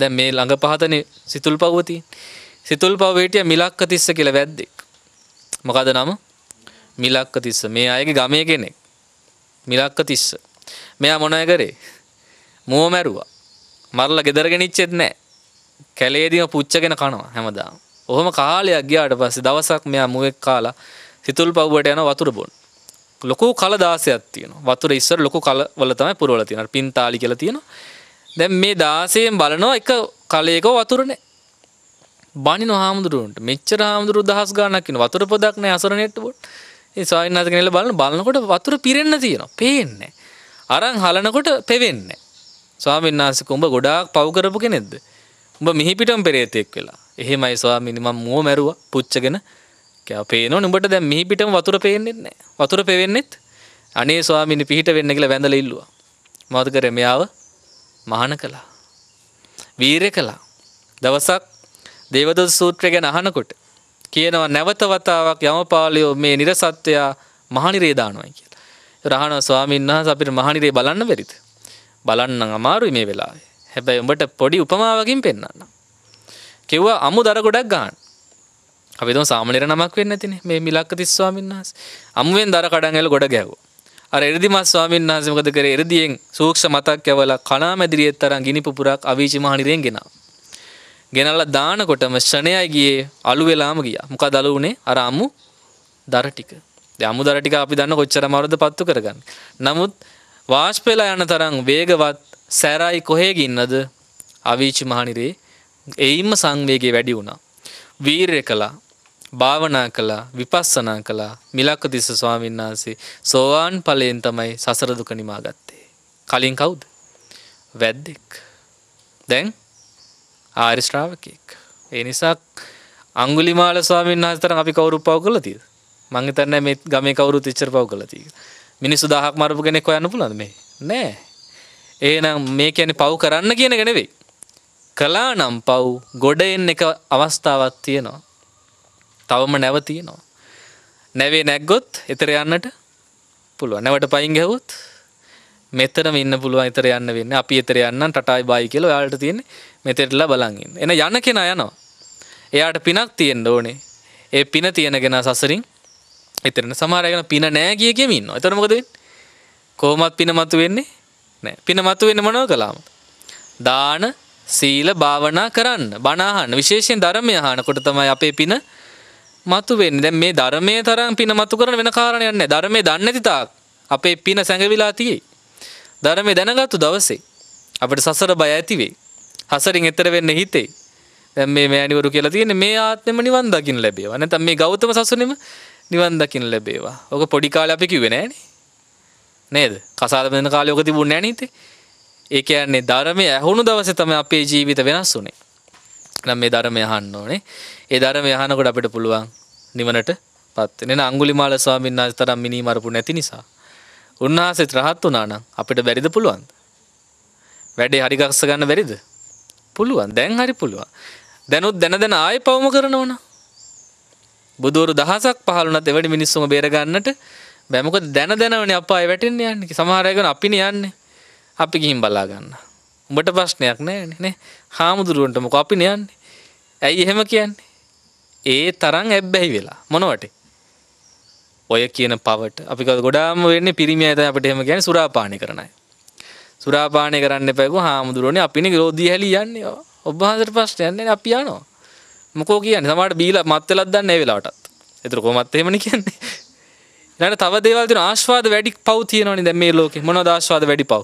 දැන් මේ ළඟ පහතනේ සිතුල් පව්ව තියෙන. සිතුල් පව්වේ හිටිය මිලක්ක තිස්ස කියලා වැද්දෙක්. මොකද නම? මිලක්ක තිස්ස. මේ අයගේ ගමේ කෙනෙක්. මිලක්ක තිස්ස. මෙයා මොනවයි කරේ? මුව මැරුවා. මරලා ගෙදරගෙන ඉච්චෙත් නැහැ. කැලේදීම පුච්චගෙන කනවා හැමදාම. ඔහොම කාලයක් ගියාට පස්සේ දවසක් මෙයා මුවෙක් කාලා සිතුල් පව්වට යන වතුර බොන්න. ලොකු කල දාසයක් තියෙනවා. වතුර ඉස්සර ලොකු කලවල තමයි පුරවලා තියෙනවා. පින්තාලි කියලා තියෙනවා. දැන් මේ 16න් බලනවා එක කලයක වතුරනේ. බණින හාමුදුරුවන්ට මෙච්චර හාමුදුරුවෝ දහස් ගාණක් ඉන්න වතුර පොදක් නැහැ අසරණෙට්ට බොට. ඒ සායනාත කෙනෙක්ලා බලන බලනකොට වතුර පිරෙන්න තියෙනවා. පේන්නේ අරන් හලනකොට පෙවෙන්නේ ස්වාමීන් වහන්සේ කුඹ ගොඩාක් පව් කරපු කෙනෙක්ද? උඹ මිහි පිටම් පෙරේතෙක් වෙලා. එහෙමයි ස්වාමීනි මම මුව මැරුවා පුච්චගෙන. කෑ පේනවනේ උඹට දැන් මිහි පිටම වතුර පේන්නේ නැහැ. වතුර පෙවෙන්නේත් අනේ ස්වාමීනි පිහිට වෙන්න කියලා වැඳලා ඉල්ලුවා. මොකද කරේ මෙයාව මහන කළා. වීරය කළා. දවසක් දේවදොස් සූත්‍රය ගැන අහනකොට කියනවා නැවත වතාවක් යමපාලියෝ මේ නිර්සත්‍යයා මහනිරේ දානවයි කියලා. රහණ ස්වාමීන් වහන්සේ අපිට මහනිරේ බලන්න බැරිද? බලන්න අමාරුයි මේ වෙලාවේ. හැබැයි උඹට පොඩි උපමාවකින් පෙන්වන්න. කිව්වා අමු දර ගොඩක් ගන්න. අපි දුම් සාමණේර නමක් වෙන්නේ නැතිනේ මේ මිලක්ක තිස් ස්වාමීන් වහන්සේ. අමුවෙන් දර කඩන් ඇල ගොඩ ගැහුවා. අර එරදිමත් ස්වාමීන් වහන්සේ මොකද කරේ එරදියෙන් සූක්ෂ මතක් යවලා කණාමැදිරියෙත් තරම් ගිනි පුපුරක් අවීචි මහණිරෙන් ගෙනා. ගෙනල්ලා දානකොටම ෂණයයි ගියේ අලු වෙලාම ගියා. මොකද අලු උනේ අර අමු දර ටික. දැන් අමු දර ටික අපි දන්න කොච්චර මරද පත්තු කරගන්න. නමුත් වාෂ්පෙලා යන තරම් වේගවත් සැරයි කොහේ ගින්නද අවීචි මහණිරේ එයින්ම සංවේගය වැඩි වුණා. වීරය කළා භාවනා කළා විපස්සනා කළා මිලක්කතිස්ස ස්වාමීන් වහන්සේ සෝවාන් ඵලයෙන් තමයි සසර දුක නිමා ගත්තේ. කලින් කවුද? වැද්දෙක්. දැන් ආර්ය ශ්‍රාවකෙක්. ඒ නිසා අඟුලිමාල ස්වාමීන් වහන්සේ තරම් අපි කවුරු පව කළා තියද? මං හිතන්නේ මේ ගමේ කවුරුත් ඉච්චර පව කළා තියද? මිනිස්සු දහහක් මරපු කෙනෙක් හොයන්න පුළුවන්ද මේ? නෑ. එහෙනම් මේ කියන්නේ පව කරන්න කියන එක නෙවෙයි. කළා නම් පව් ගොඩ එන්න එක අවස්ථාවක් තියෙනවා. තවම නැවතියනවා. නැවේ නැක්ගොත් එතර යන්නට පුළුව නැවට පයින් ගැවුත් මෙතර ඉන්න පුළුව අතර යන්න වෙන්න අපි එතර යන්න ටයි බයි කියල යාට තියෙන මෙතෙටලා බලගින් එන යන කෙන යනවා. එයාට පිනක් තියෙන් ඕනේ ඒ පින තියෙනගෙන සසරින් එතරන සමාරයගෙන පින නෑගිය කෙමින් එතරමකද කෝමත් පින මතු වෙන්නේ නෑ පින මතු වෙන්න මනව කලාම දාන සීල භාවනා කරන්න බනාහන්න විශේෂයෙන් ධර්මය හාන කොට තමයි අපේ පින මතු වෙන්නේ. දැන් මේ ධර්මයේ තරම් පින මතු කරන වෙන කාරණයක් නැහැ. ධර්මයේ දන්නේ නැති තාක් අපේ පින සැඟවිලා තියෙයි. ධර්මයේ දැනගත්තු දවසේ අපිට සසර බය ඇති වෙයි. හසරින් එතර වෙන්න හිතේ. දැන් මේ මෑණිවරු කියලා තියෙන්නේ මේ ආත්මෙම නිවන් දකින්න ලැබේවා. නැත්නම් මේ ගෞතම සසුනේම නිවන් දකින්න ලැබේවා. ඔක පොඩි කාලේ අපි කිව්වේ නෑනේ. නේද? කසාද බඳින කාලේ ඔක තිබුණේ නෑනේ හිතේ. ඒ කියන්නේ ධර්මය ඇහුණු දවසේ තමයි අපේ ජීවිත වෙනස් වුනේ. නම් මේ ධර්මය අහන්න ඕනේ. ඒ ධර්මය අහනකොට අපිට පුළුවන් නිවනට පත් වෙන. අඟුලිමාල ස්වාමීන් වහන්සේ තරම් මිනී මරපු නැති නිසා. උන්වහන්සේ රහත් වුණා නම් අපිට බැරිද පුළුවන්? වැඩේ හරි ගස්ස ගන්න බැරිද? පුළුවන්. දැන් හරි පුළුවන්. දැනුත් දැන දැන ආයෙ පවම කරනවනම් බුදුවරු දහසක් පහළුණත් එවැනි මිනිස්සුම බේරගන්නට බෑ මොකද දැන දැනවනේ අපාය වැටෙන්න යන්නේ. සමහර අය ගන අපිනේ යන්නේ. අපි ගිහින් බලා ගන්නවා. උඹට ප්‍රශ්නයක් නෑනේ හාමුදුරුවන්ට මොක අපි නයන්නේ ඇයි එහෙම කියන්නේ ඒ තරම් ඇබ්බැහි වෙලා මොනවටේ ඔය කියන පවට අපි ගොඩාම වෙන්නේ පිරිමි ඇත අපට එම ගැන සුරාපානය කරනයි. සුරාපානය කරන්න පැකු හාමුදුරුවන අපිනි රෝධී හැලි යන්නේ ඔබ්හන්සට පස්ට යන්නේ අපි යනවා මොකෝ කියන්න සමට බීල මත්තලත් දන්න වෙලාටත් එතර කොමත් එමන කියන්නේ නට තව දේවල්තින ආශවාද වැඩි පව් තියනනි දැ මේ ලෝක මොන දශවාද වැඩි පව්